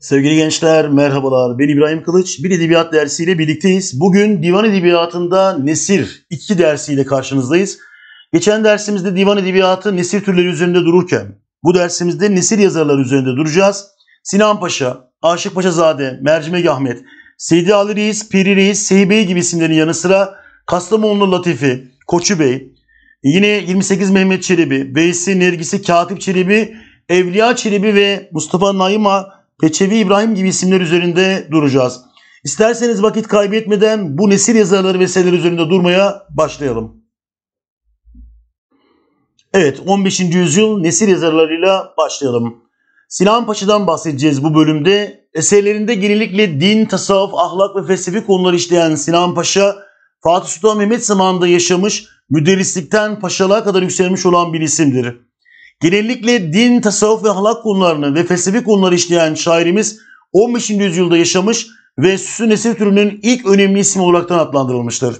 Sevgili gençler merhabalar. Ben İbrahim Kılıç. Bir Edebiyat dersiyle birlikteyiz. Bugün Divan Edebiyatı'nda Nesir 2 dersiyle karşınızdayız. Geçen dersimizde Divan Edebiyatı Nesir türleri üzerinde dururken bu dersimizde Nesir yazarları üzerinde duracağız. Sinan Paşa, Aşık Paşa Zade, Mercimek Ahmet, Seydi Ali Reis, Piri Reis, Sehi Bey gibi isimlerin yanı sıra Kastamonlu Latifi, Koçu Bey, yine 28 Mehmet Çelebi, Veysi, Nergisi, Katip Çelebi, Evliya Çelebi ve Mustafa Naima Peçevi İbrahim gibi isimler üzerinde duracağız. İsterseniz vakit kaybetmeden bu nesil yazarları veseleler üzerinde durmaya başlayalım. Evet 15. yüzyıl nesil yazarlarıyla başlayalım. Sinan Paşa'dan bahsedeceğiz bu bölümde. Eserlerinde genellikle din, tasavvuf, ahlak ve felsefi konular işleyen Sinan Paşa, Fatih Sultan Mehmet zamanında yaşamış, müderrislikten paşalığa kadar yükselmiş olan bir isimdir. Genellikle din, tasavvuf ve halak konularını ve felsefi konuları işleyen şairimiz 15. yüzyılda yaşamış ve Süslü Nesil türünün ilk önemli ismi olarak adlandırılmıştır.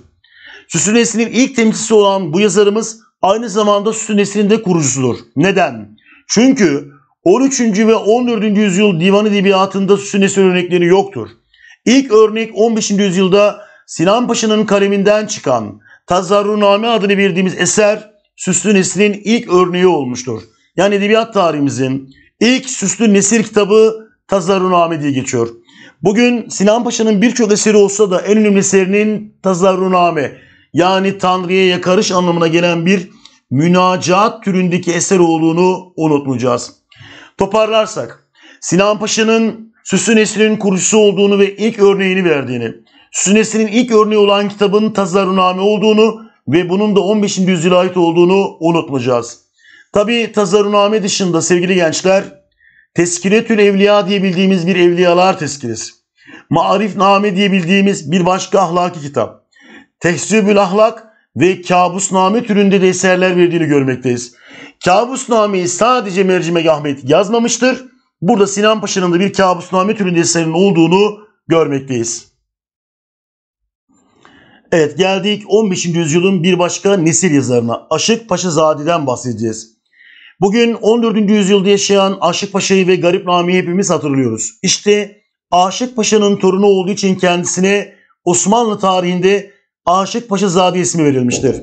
Süslü Nesil'in ilk temsilcisi olan bu yazarımız aynı zamanda Süslü Nesil'in de kurucusudur. Neden? Çünkü 13. ve 14. yüzyıl divan edebiyatında Süslü Nesil örnekleri yoktur. İlk örnek 15. yüzyılda Sinan Paşa'nın kaleminden çıkan Tazarruname adını bildiğimiz eser süslü neslin ilk örneği olmuştur. Yani edebiyat tarihimizin ilk süslü nesir kitabı Tazarruname diye geçiyor. Bugün Sinan Paşa'nın birçok eseri olsa da en önemli eserinin Tazarruname yani Tanrı'ya yakarış anlamına gelen bir münacat türündeki eser olduğunu unutmayacağız. Toparlarsak Sinan Paşa'nın Süslü Nesli'nin kurucusu olduğunu ve ilk örneğini verdiğini, Süslü Nesli'nin ilk örneği olan kitabın Tazarruname olduğunu ve bunun da 15. yüzyıla ait olduğunu unutmayacağız. Tabi tazaruname dışında sevgili gençler Teskiretül Evliya diyebildiğimiz bir evliyalar tezkiresi. Maarifname diye bildiğimiz bir başka ahlaki kitap. Tehsibül Ahlak ve Kabusname türünde de eserler verdiğini görmekteyiz. Kabusname'yi sadece Mercimek Ahmet yazmamıştır. Burada Sinan Paşa'nın da bir kabusname türünde eserinin olduğunu görmekteyiz. Evet geldik 15. yüzyılın bir başka nesil yazarına Aşık Paşazadi'den bahsedeceğiz. Bugün 14. yüzyılda yaşayan Aşık Paşa'yı ve Garip Nami'yi hepimiz hatırlıyoruz. İşte Aşık Paşa'nın torunu olduğu için kendisine Osmanlı tarihinde Aşık Paşazade ismi verilmiştir.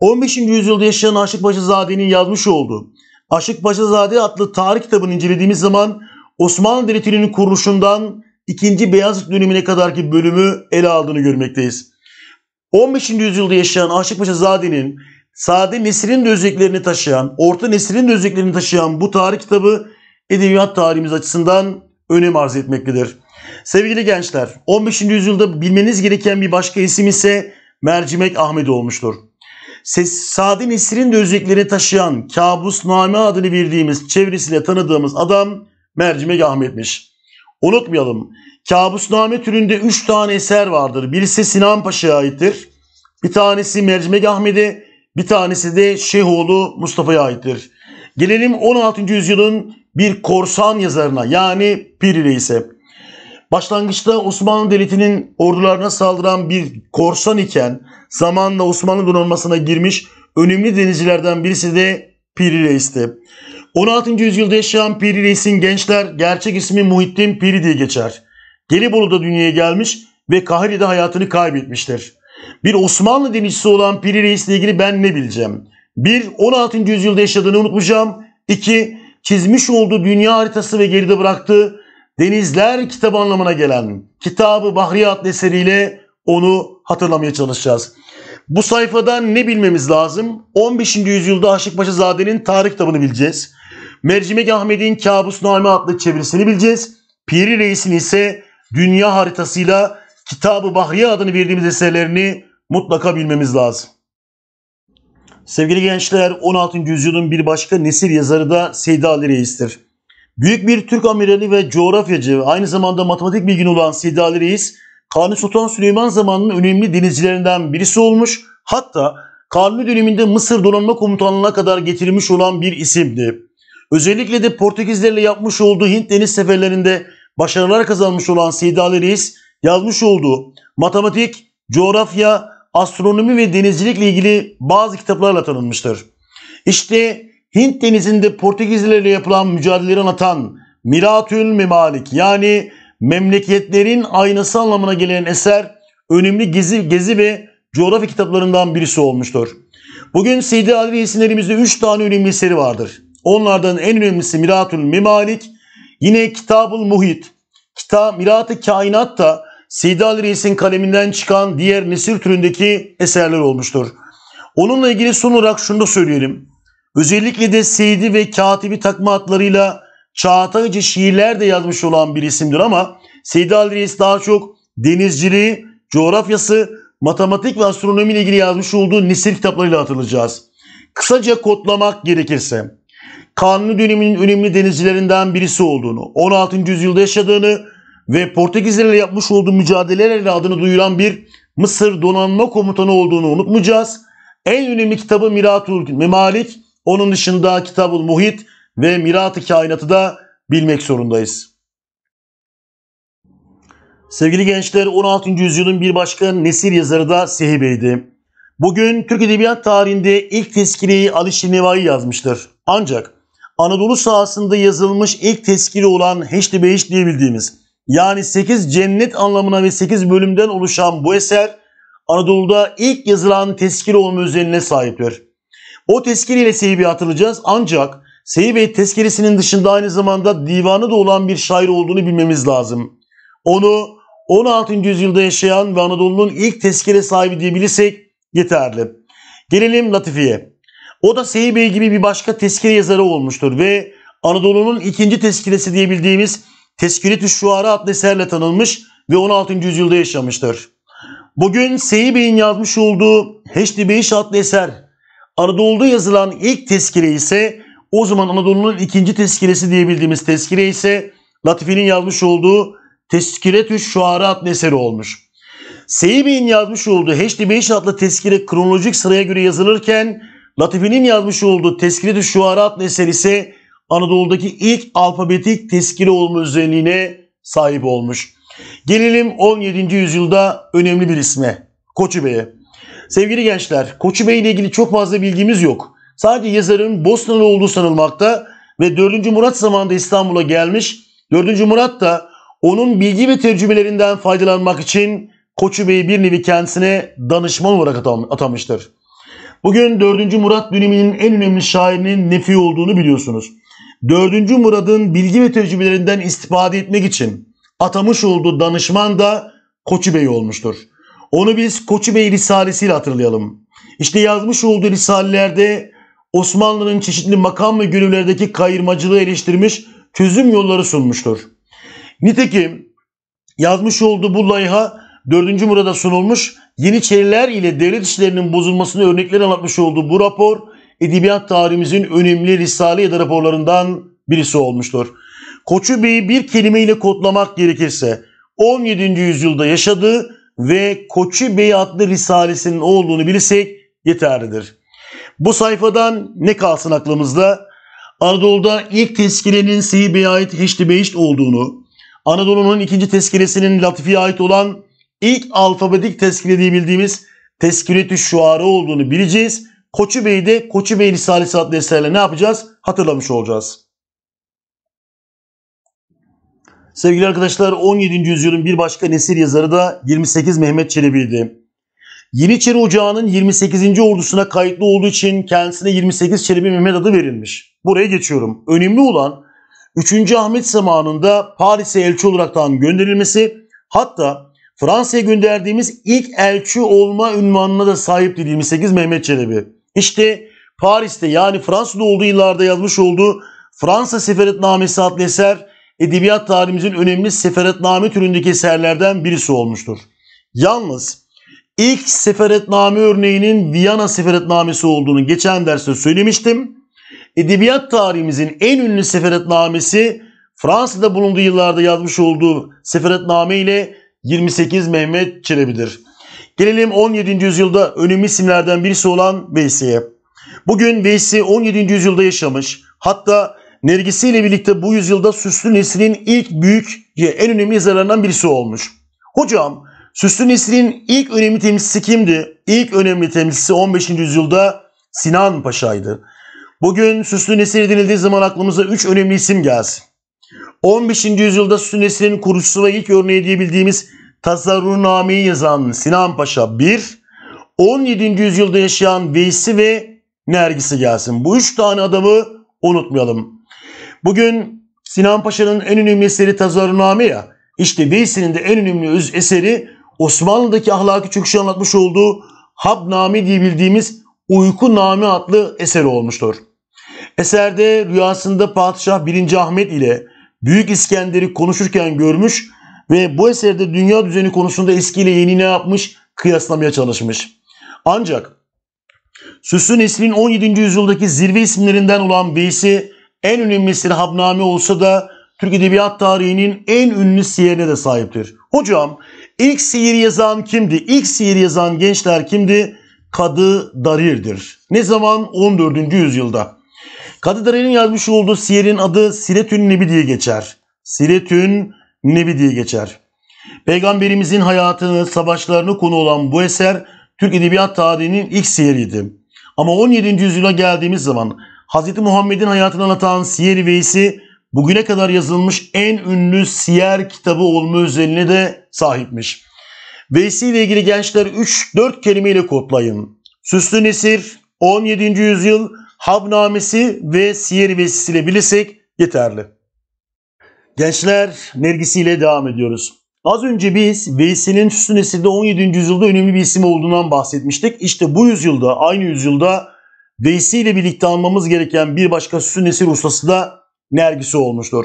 15. yüzyılda yaşayan Aşık Paşazade'nin yazmış olduğu Aşık Paşazade adlı tarih kitabını incelediğimiz zaman Osmanlı Devleti'nin kuruluşundan 2. Beyazıt dönemine kadarki bölümü ele aldığını görmekteyiz. 15. yüzyılda yaşayan Aşık Paşa Zade'nin Sade Nesir'in de özelliklerini taşıyan, Orta Nesir'in de özelliklerini taşıyan bu tarih kitabı edebiyat tarihimiz açısından önem arz etmektedir. Sevgili gençler, 15. yüzyılda bilmeniz gereken bir başka isim ise Mercimek Ahmet olmuştur. Ses, Sade Nesir'in de özelliklerini taşıyan Kabusname adını verdiğimiz çevresiyle tanıdığımız adam Mercimek Ahmet'miş. Unutmayalım Kabusname türünde 3 tane eser vardır. Birisi Sinan Paşa'ya aittir. Bir tanesi Mercimek Ahmet'e, bir tanesi de Şeyhoğlu Mustafa'ya aittir. Gelelim 16. yüzyılın bir korsan yazarına yani Piri Reis'e. Başlangıçta Osmanlı Devleti'nin ordularına saldıran bir korsan iken zamanla Osmanlı donanmasına girmiş önemli denizcilerden birisi de Piri Reis'ti. 16. yüzyılda yaşayan Piri Reis'in gençler gerçek ismi Muhittin Piri diye geçer. Gelibolu'da dünyaya gelmiş ve Kahri'de hayatını kaybetmiştir. Bir Osmanlı denizcisi olan Piri Reis'le ilgili ben ne bileceğim? 1. 16. yüzyılda yaşadığını unutmayacağım. 2. Çizmiş olduğu dünya haritası ve geride bıraktığı Denizler kitabı anlamına gelen Kitabı Bahriyat adlı eseriyle onu hatırlamaya çalışacağız. Bu sayfadan ne bilmemiz lazım? 15. yüzyılda Aşık zadenin tarih kitabını bileceğiz. Mercimek Ahmet'in Kabusname adlı çevirisini bileceğiz. Piri Reis'in ise dünya haritasıyla Kitab-ı Bahriye adını verdiğimiz eserlerini mutlaka bilmemiz lazım. Sevgili gençler 16. yüzyılın bir başka nesil yazarı da Seydi Ali Reis'tir. Büyük bir Türk amirali ve coğrafyacı aynı zamanda matematik bilgini olan Seydi Ali Reis Kanuni Sultan Süleyman zamanının önemli denizcilerinden birisi olmuş. Hatta Kanuni döneminde Mısır donanma komutanlığına kadar getirilmiş olan bir isimdi. Özellikle de Portekizlerle yapmış olduğu Hint deniz seferlerinde başarılar kazanmış olan Seyda Reis yazmış olduğu matematik, coğrafya, astronomi ve denizcilikle ilgili bazı kitaplarla tanınmıştır. İşte Hint denizinde Portekizlilerle yapılan mücadeleleri anlatan Miratül Mimalik, yani memleketlerin aynası anlamına gelen eser önemli gezi, gezi ve coğrafya kitaplarından birisi olmuştur. Bugün Seydi Ali Reis'in elimizde 3 tane önemli eseri vardır. Onlardan en önemlisi Miratül Mimalik. Yine Kitabul Muhit, Kitap Mirat-ı Kainat da Seydi Reis'in kaleminden çıkan diğer nesir türündeki eserler olmuştur. Onunla ilgili son olarak şunu da söyleyelim. Özellikle de Seydi ve Katibi takma adlarıyla Çağataycı şiirler de yazmış olan bir isimdir ama Seydi Ali Reis daha çok denizciliği, coğrafyası, matematik ve astronomi ile ilgili yazmış olduğu nesir kitaplarıyla hatırlayacağız. Kısaca kodlamak gerekirse Kanuni döneminin önemli denizcilerinden birisi olduğunu, 16. yüzyılda yaşadığını ve Portekizlerle yapmış olduğu mücadelelerle adını duyuran bir Mısır donanma komutanı olduğunu unutmayacağız. En önemli kitabı Miratul Memalik, onun dışında Kitabul Muhit ve Mirat-ı Kainat'ı da bilmek zorundayız. Sevgili gençler 16. yüzyılın bir başka nesil yazarı da Sehibe'ydi. Bugün Türk Edebiyat tarihinde ilk tezkireyi Ali Şirnevai yazmıştır. Ancak Anadolu sahasında yazılmış ilk teskili olan Heşlibeyiş diye bildiğimiz yani 8 cennet anlamına ve 8 bölümden oluşan bu eser Anadolu'da ilk yazılan teskil olma özelliğine sahiptir. O teskil ile Seybi'yi hatırlayacağız ancak Seybi tezkiresinin dışında aynı zamanda divanı da olan bir şair olduğunu bilmemiz lazım. Onu 16. yüzyılda yaşayan ve Anadolu'nun ilk tezkire sahibi diyebilirsek yeterli. Gelelim Latifi'ye. O da Seyi Bey gibi bir başka tezkire yazarı olmuştur ve Anadolu'nun ikinci tezkiresi diyebildiğimiz Tezkiretü Şuara adlı eserle tanınmış ve 16. yüzyılda yaşamıştır. Bugün Seyi Bey'in yazmış olduğu Heşti Beyş adlı eser Anadolu'da yazılan ilk tezkire ise o zaman Anadolu'nun ikinci tezkiresi diyebildiğimiz tezkire ise Latifi'nin yazmış olduğu Teskiretü Şuara adlı eseri olmuş. Seyi Bey'in yazmış olduğu Heşti Beyş adlı tezkire kronolojik sıraya göre yazılırken Latifi'nin yazmış olduğu Teskili-i Şuarat eseri ise Anadolu'daki ilk alfabetik teskili olma özelliğine sahip olmuş. Gelelim 17. yüzyılda önemli bir isme. Koçu Bey'e. Sevgili gençler, Koçu Bey ile ilgili çok fazla bilgimiz yok. Sadece yazarın Bosnalı olduğu sanılmakta ve 4. Murat zamanında İstanbul'a gelmiş. 4. Murat da onun bilgi ve tecrübelerinden faydalanmak için Koçu Bey'i bir nevi kendisine danışman olarak atamıştır. Bugün 4. Murat döneminin en önemli şairinin Nefi olduğunu biliyorsunuz. 4. Murad'ın bilgi ve tecrübelerinden istifade etmek için atamış olduğu danışman da Koçu Bey olmuştur. Onu biz Koçu Bey ile hatırlayalım. İşte yazmış olduğu risalelerde Osmanlı'nın çeşitli makam ve görevlerdeki kayırmacılığı eleştirmiş, çözüm yolları sunmuştur. Nitekim yazmış olduğu bu layıha 4. Murad'a sunulmuş Yeniçeriler ile devlet işlerinin bozulmasını örnekler anlatmış olduğu bu rapor edebiyat tarihimizin önemli risale ya da raporlarından birisi olmuştur. Koçu Bey'i bir kelimeyle kodlamak gerekirse 17. yüzyılda yaşadığı ve Koçu Bey adlı risalesinin olduğunu bilirsek yeterlidir. Bu sayfadan ne kalsın aklımızda? Anadolu'da ilk tezkirenin Sihibe'ye ait Heştibeşt olduğunu, Anadolu'nun ikinci tezkiresinin Latifi'ye ait olan ilk alfabetik teskil diye bildiğimiz teskiletü şuarı olduğunu bileceğiz. Koçu Bey'de Koçu Bey Risalesi adlı eserle ne yapacağız? Hatırlamış olacağız. Sevgili arkadaşlar 17. yüzyılın bir başka nesil yazarı da 28 Mehmet Çelebi'ydi. Yeniçeri Ocağı'nın 28. ordusuna kayıtlı olduğu için kendisine 28 Çelebi Mehmet adı verilmiş. Buraya geçiyorum. Önemli olan 3. Ahmet zamanında Paris'e elçi olaraktan gönderilmesi hatta Fransa'ya gönderdiğimiz ilk elçi olma ünvanına da sahip 28 Mehmet Çelebi. İşte Paris'te yani Fransa'da olduğu yıllarda yazmış olduğu Fransa Seferatnamesi adlı eser edebiyat tarihimizin önemli seferatname türündeki eserlerden birisi olmuştur. Yalnız ilk seferatname örneğinin Viyana seferatnamesi olduğunu geçen derste söylemiştim. Edebiyat tarihimizin en ünlü seferatnamesi Fransa'da bulunduğu yıllarda yazmış olduğu seferatname ile 28 Mehmet Çelebi'dir. Gelelim 17. yüzyılda önemli isimlerden birisi olan Veysi'ye. Bugün Veysi 17. yüzyılda yaşamış. Hatta Nergisi ile birlikte bu yüzyılda süslü neslin ilk büyük ve en önemli yazarlarından birisi olmuş. Hocam süslü neslin ilk önemli temsilcisi kimdi? İlk önemli temsilcisi 15. yüzyılda Sinan Paşa'ydı. Bugün süslü nesil edinildiği zaman aklımıza 3 önemli isim gelsin. 15. yüzyılda süslü neslin kurucusu ve ilk örneği diyebildiğimiz Tasarrunameyi yazan Sinan Paşa 1, 17. yüzyılda yaşayan Veysi ve Nergis'i gelsin. Bu üç tane adamı unutmayalım. Bugün Sinan Paşa'nın en önemli eseri Tazarname ya. İşte Veysi'nin de en önemli eseri Osmanlı'daki ahlaki çöküşü anlatmış olduğu Habname diye bildiğimiz Uyku Name adlı eseri olmuştur. Eserde rüyasında Padişah 1. Ahmet ile Büyük İskender'i konuşurken görmüş ve bu eserde dünya düzeni konusunda eskiyle yeni ne yapmış? Kıyaslamaya çalışmış. Ancak Süsün Nesli'nin 17. yüzyıldaki zirve isimlerinden olan Beysi en önemli silhabname olsa da Türk Edebiyat tarihinin en ünlü siyerine de sahiptir. Hocam ilk sihir yazan kimdi? İlk sihir yazan gençler kimdi? Kadı Darir'dir. Ne zaman? 14. yüzyılda. Kadı Darir'in yazmış olduğu siyerin adı Siretün Nebi diye geçer. Siretün Nebi diye geçer. Peygamberimizin hayatını, savaşlarını konu olan bu eser Türk Edebiyat tarihinin ilk siyeriydi. Ama 17. yüzyıla geldiğimiz zaman Hz. Muhammed'in hayatını anlatan Siyer-i Veysi bugüne kadar yazılmış en ünlü siyer kitabı olma özelliğine de sahipmiş. Veysi ile ilgili gençler 3-4 kelimeyle kodlayın. Süslü Nesir, 17. yüzyıl, Habnamesi ve Siyer-i Veysi ile bilirsek yeterli. Gençler vergisiyle devam ediyoruz. Az önce biz Veysi'nin Füsun Esir'de 17. yüzyılda önemli bir isim olduğundan bahsetmiştik. İşte bu yüzyılda, aynı yüzyılda Veysi ile birlikte almamız gereken bir başka Füsun Esir ustası da Nergisi olmuştur.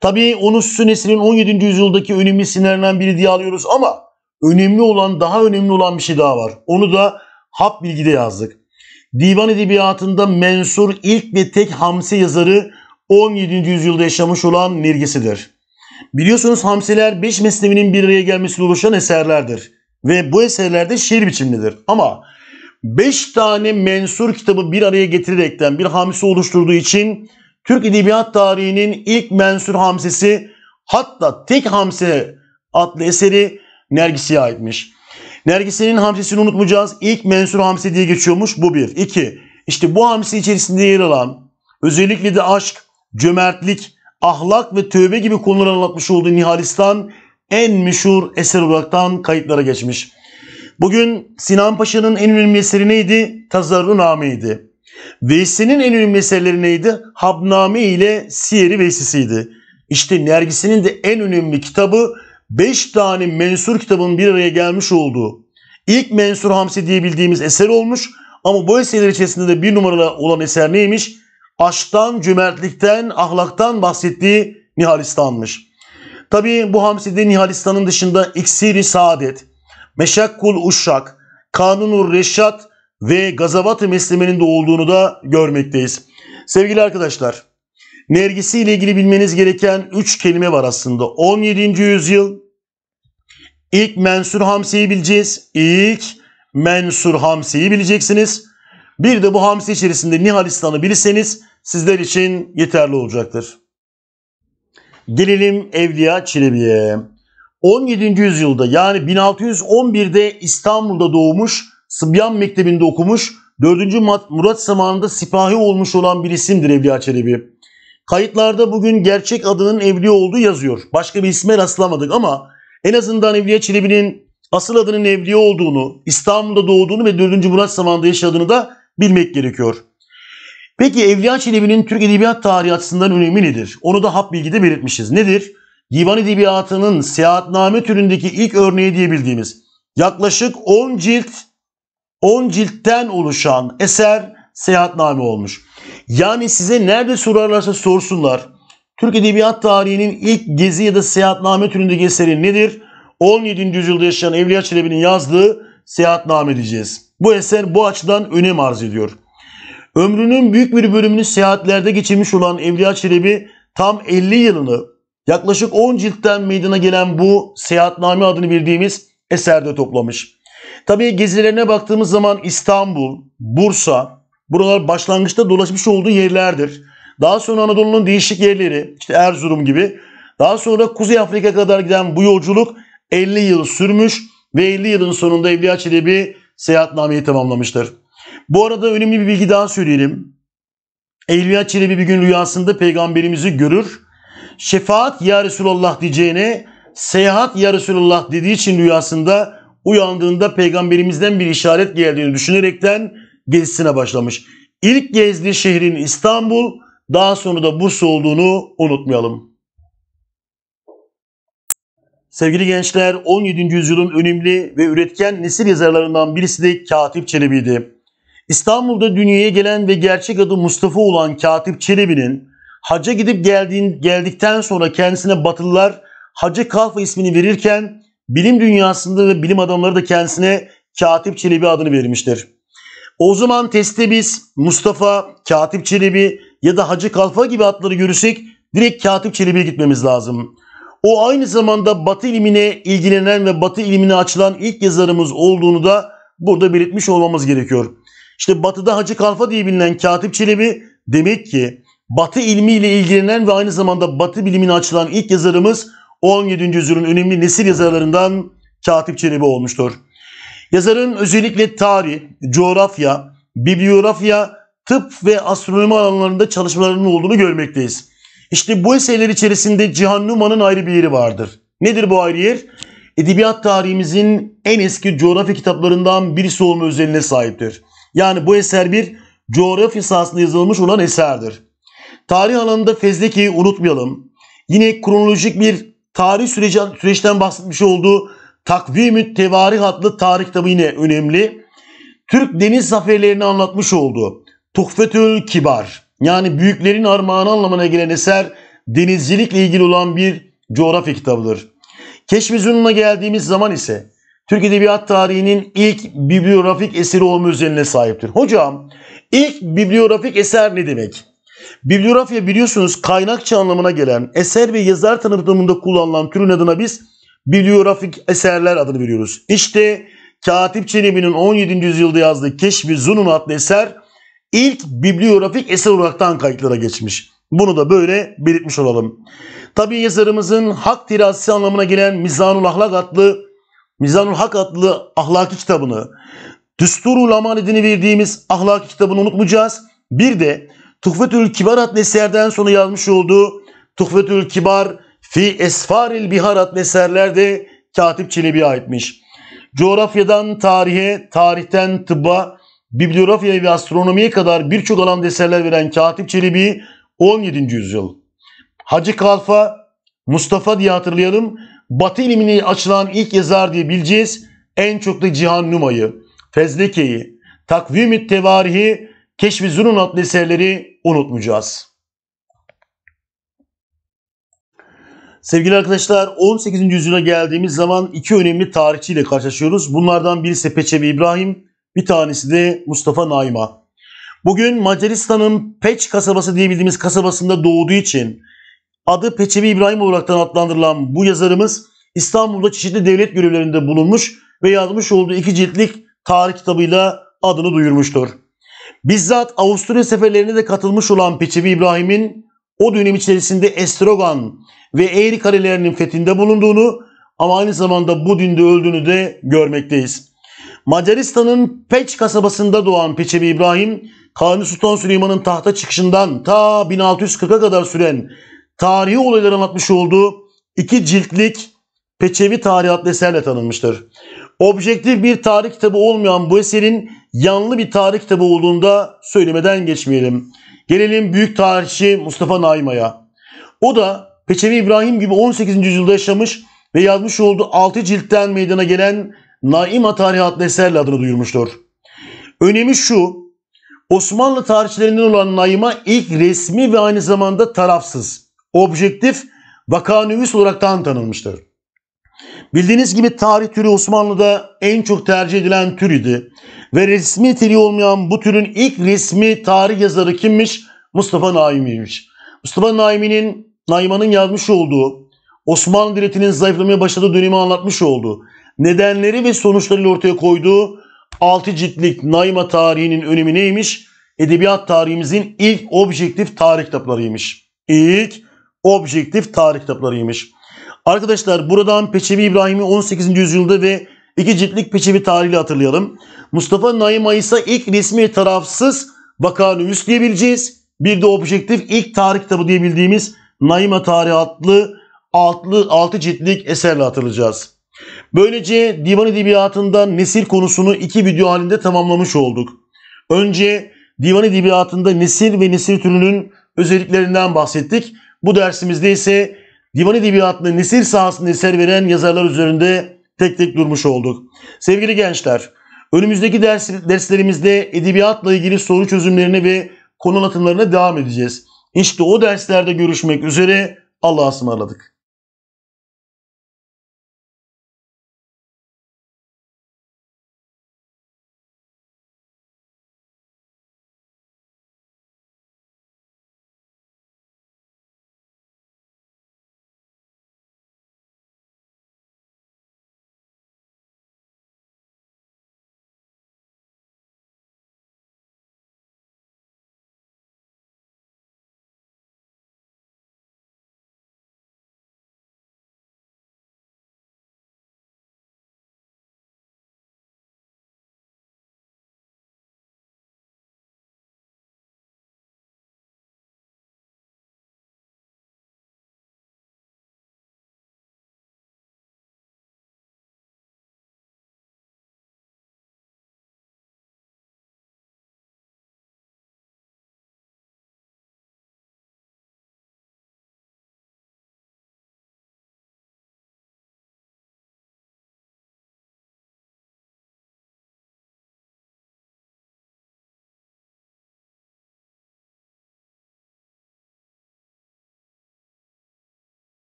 Tabii onu Füsun Esir'in 17. yüzyıldaki önemli isimlerinden biri diye alıyoruz ama önemli olan, daha önemli olan bir şey daha var. Onu da Hap Bilgi'de yazdık. Divan Edebiyatı'nda mensur ilk ve tek hamse yazarı 17. yüzyılda yaşamış olan mirgisidir. Biliyorsunuz hamsiler 5 mesnevinin bir araya gelmesiyle oluşan eserlerdir. Ve bu eserlerde şiir biçimlidir. Ama 5 tane mensur kitabı bir araya getirerekten bir hamsi oluşturduğu için Türk Edebiyat Tarihi'nin ilk mensur hamsesi hatta tek hamse adlı eseri Nergisi'ye aitmiş. Nergisi'nin hamsesini unutmayacağız. İlk mensur hamse diye geçiyormuş bu bir. İki, işte bu hamsi içerisinde yer alan özellikle de aşk, cömertlik, ahlak ve tövbe gibi konuları anlatmış olduğu Nihalistan en meşhur eser olaraktan kayıtlara geçmiş. Bugün Sinan Paşa'nın en önemli eseri neydi? Tazarruname'ydi. Veysi'nin en önemli eserleri neydi? Habname ile Siyeri Veysisi'ydi. İşte Nergisi'nin de en önemli kitabı 5 tane mensur kitabın bir araya gelmiş olduğu. İlk mensur Hamsi diye bildiğimiz eser olmuş ama bu eserler içerisinde de bir numaralı olan eser neymiş? aşktan, cömertlikten, ahlaktan bahsettiği Nihalistan'mış. Tabii bu hamside Nihalistan'ın dışında İksiri Saadet, Meşakkul Uşşak, Kanunur Reşat ve Gazavat-ı Mesleme'nin de olduğunu da görmekteyiz. Sevgili arkadaşlar, Nergisi ile ilgili bilmeniz gereken 3 kelime var aslında. 17. yüzyıl, ilk Mensur Hamsi'yi bileceğiz. İlk Mensur Hamsi'yi bileceksiniz. Bir de bu hamsi içerisinde Nihalistan'ı bilirseniz sizler için yeterli olacaktır. Gelelim Evliya Çelebi'ye. 17. yüzyılda yani 1611'de İstanbul'da doğmuş, Sıbyan Mektebi'nde okumuş, 4. Murat zamanında sipahi olmuş olan bir isimdir Evliya Çelebi. Kayıtlarda bugün gerçek adının Evliya olduğu yazıyor. Başka bir isme rastlamadık ama en azından Evliya Çelebi'nin asıl adının Evliya olduğunu, İstanbul'da doğduğunu ve 4. Murat zamanında yaşadığını da bilmek gerekiyor. Peki Evliya Çelebi'nin Türk Edebiyat Tarihi açısından önemi nedir? Onu da hap bilgide belirtmişiz. Nedir? Divan Edebiyatı'nın seyahatname türündeki ilk örneği diyebildiğimiz yaklaşık 10 cilt 10 ciltten oluşan eser seyahatname olmuş. Yani size nerede sorarlarsa sorsunlar. Türk Edebiyat Tarihi'nin ilk gezi ya da seyahatname türündeki eseri nedir? 17. yüzyılda yaşayan Evliya Çelebi'nin yazdığı seyahatname diyeceğiz. Bu eser bu açıdan önem arz ediyor. Ömrünün büyük bir bölümünü seyahatlerde geçirmiş olan Evliya Çelebi tam 50 yılını yaklaşık 10 ciltten meydana gelen bu seyahatname adını bildiğimiz eserde toplamış. Tabii gezilerine baktığımız zaman İstanbul, Bursa, buralar başlangıçta dolaşmış olduğu yerlerdir. Daha sonra Anadolu'nun değişik yerleri, işte Erzurum gibi. Daha sonra Kuzey Afrika kadar giden bu yolculuk 50 yıl sürmüş ve 50 yılın sonunda Evliya Çelebi seyahatnameyi tamamlamıştır. Bu arada önemli bir bilgi daha söyleyelim. Evliya Çelebi bir gün rüyasında peygamberimizi görür. Şefaat ya Resulallah diyeceğine seyahat ya Resulallah dediği için rüyasında uyandığında peygamberimizden bir işaret geldiğini düşünerekten gezisine başlamış. İlk gezdiği şehrin İstanbul, daha sonra da Bursa olduğunu unutmayalım. Sevgili gençler 17. yüzyılın önemli ve üretken nesil yazarlarından birisi de Katip Çelebi'ydi. İstanbul'da dünyaya gelen ve gerçek adı Mustafa olan Katip Çelebi'nin hacca gidip geldiğin, geldikten sonra kendisine Batılılar Hacı Kalfa ismini verirken bilim dünyasında ve bilim adamları da kendisine Katip Çelebi adını vermiştir. O zaman testte biz Mustafa, Katip Çelebi ya da Hacı Kalfa gibi adları görürsek direkt Katip Çelebi'ye gitmemiz lazım. O aynı zamanda Batı ilmine ilgilenen ve Batı ilimine açılan ilk yazarımız olduğunu da burada belirtmiş olmamız gerekiyor. İşte Batı'da Hacı Kalfa diye bilinen Katip Çelebi demek ki Batı ilmiyle ilgilenen ve aynı zamanda Batı bilimine açılan ilk yazarımız 17. yüzyılın önemli nesil yazarlarından Katip Çelebi olmuştur. Yazarın özellikle tarih, coğrafya, bibliografya, tıp ve astronomi alanlarında çalışmalarının olduğunu görmekteyiz. İşte bu eserler içerisinde Cihan Numan'ın ayrı bir yeri vardır. Nedir bu ayrı yer? Edebiyat tarihimizin en eski coğrafya kitaplarından birisi olma özelliğine sahiptir. Yani bu eser bir coğrafya sahasında yazılmış olan eserdir. Tarih alanında Fezleke'yi unutmayalım. Yine kronolojik bir tarih süreci, süreçten bahsetmiş olduğu Takvim-ü Tevarih adlı tarih kitabı yine önemli. Türk deniz zaferlerini anlatmış olduğu Tuhfetül Kibar yani büyüklerin armağanı anlamına gelen eser denizcilikle ilgili olan bir coğrafya kitabıdır. Keşfi Zünnun'a geldiğimiz zaman ise Türk Edebiyat tarihinin ilk bibliografik eseri olma özelliğine sahiptir. Hocam ilk bibliografik eser ne demek? Bibliografya biliyorsunuz kaynakçı anlamına gelen eser ve yazar tanıtımında kullanılan türün adına biz bibliografik eserler adını veriyoruz. İşte Katip Çelebi'nin 17. yüzyılda yazdığı Keşfi Zunun adlı eser ilk bibliografik eser olaraktan kayıtlara geçmiş. Bunu da böyle belirtmiş olalım. Tabi yazarımızın hak tirasisi anlamına gelen Mizanul Ahlak adlı Mizanul Hak adlı ahlaki kitabını, Düsturul Aman edini verdiğimiz ahlaki kitabını unutmayacağız. Bir de Tuhfetül Kibar adlı eserden sonra yazmış olduğu Tuhfetül Kibar Fi Esfaril Bihar adlı eserler de Katip Çelebi'ye aitmiş. Coğrafyadan tarihe, tarihten tıbba, bibliografyaya ve astronomiye kadar birçok alan eserler veren Katip Çelebi 17. yüzyıl. Hacı Kalfa, Mustafa diye hatırlayalım. Batı ilimini açılan ilk yazar diye bileceğiz. En çok da Cihan Numa'yı, Fezleke'yi, Takvim-i Tevarihi, keşf Zunun adlı eserleri unutmayacağız. Sevgili arkadaşlar 18. yüzyıla geldiğimiz zaman iki önemli tarihçiyle karşılaşıyoruz. Bunlardan birisi Peçevi İbrahim, bir tanesi de Mustafa Naima. Bugün Macaristan'ın Peç kasabası diye bildiğimiz kasabasında doğduğu için adı Peçevi İbrahim olarak adlandırılan bu yazarımız İstanbul'da çeşitli devlet görevlerinde bulunmuş ve yazmış olduğu iki ciltlik tarih kitabıyla adını duyurmuştur. Bizzat Avusturya seferlerine de katılmış olan Peçevi İbrahim'in o dönem içerisinde Estrogan ve Eğri karelerinin fethinde bulunduğunu ama aynı zamanda bu dinde öldüğünü de görmekteyiz. Macaristan'ın Peç kasabasında doğan Peçevi İbrahim, Kanuni Sultan Süleyman'ın tahta çıkışından ta 1640'a kadar süren tarihi olayları anlatmış olduğu iki ciltlik Peçevi Tarih adlı eserle tanınmıştır. Objektif bir tarih kitabı olmayan bu eserin yanlı bir tarih kitabı olduğunda söylemeden geçmeyelim. Gelelim büyük tarihçi Mustafa Naima'ya. O da Peçevi İbrahim gibi 18. yüzyılda yaşamış ve yazmış olduğu 6 ciltten meydana gelen Naima Atari adlı eserle adını duyurmuştur. Önemi şu, Osmanlı tarihçilerinden olan Naim'a ilk resmi ve aynı zamanda tarafsız, objektif, vakanüvis olaraktan tanınmıştır. Bildiğiniz gibi tarih türü Osmanlı'da en çok tercih edilen tür idi. Ve resmi niteliği olmayan bu türün ilk resmi tarih yazarı kimmiş? Mustafa Naimi'ymiş. Mustafa Naimi'nin, Naiman'ın yazmış olduğu, Osmanlı devletinin zayıflamaya başladığı dönemi anlatmış olduğu nedenleri ve sonuçlarıyla ortaya koyduğu 6 ciltlik Naima tarihinin önemi neymiş? Edebiyat tarihimizin ilk objektif tarih kitaplarıymış. İlk objektif tarih kitaplarıymış. Arkadaşlar buradan Peçevi İbrahim'i 18. yüzyılda ve iki ciltlik Peçevi tarihiyle hatırlayalım. Mustafa Naima ise ilk resmi tarafsız Bakanüs diyebileceğiz. Bir de objektif ilk tarih kitabı diyebildiğimiz Naima Tarih adlı altlı, altı ciltlik eserle hatırlayacağız. Böylece divan edebiyatında nesil konusunu iki video halinde tamamlamış olduk. Önce divan edebiyatında nesil ve nesil türünün özelliklerinden bahsettik. Bu dersimizde ise divan edebiyatında nesil sahasında eser veren yazarlar üzerinde tek tek durmuş olduk. Sevgili gençler, önümüzdeki ders, derslerimizde edebiyatla ilgili soru çözümlerine ve konu anlatımlarına devam edeceğiz. İşte o derslerde görüşmek üzere Allah'a ısmarladık.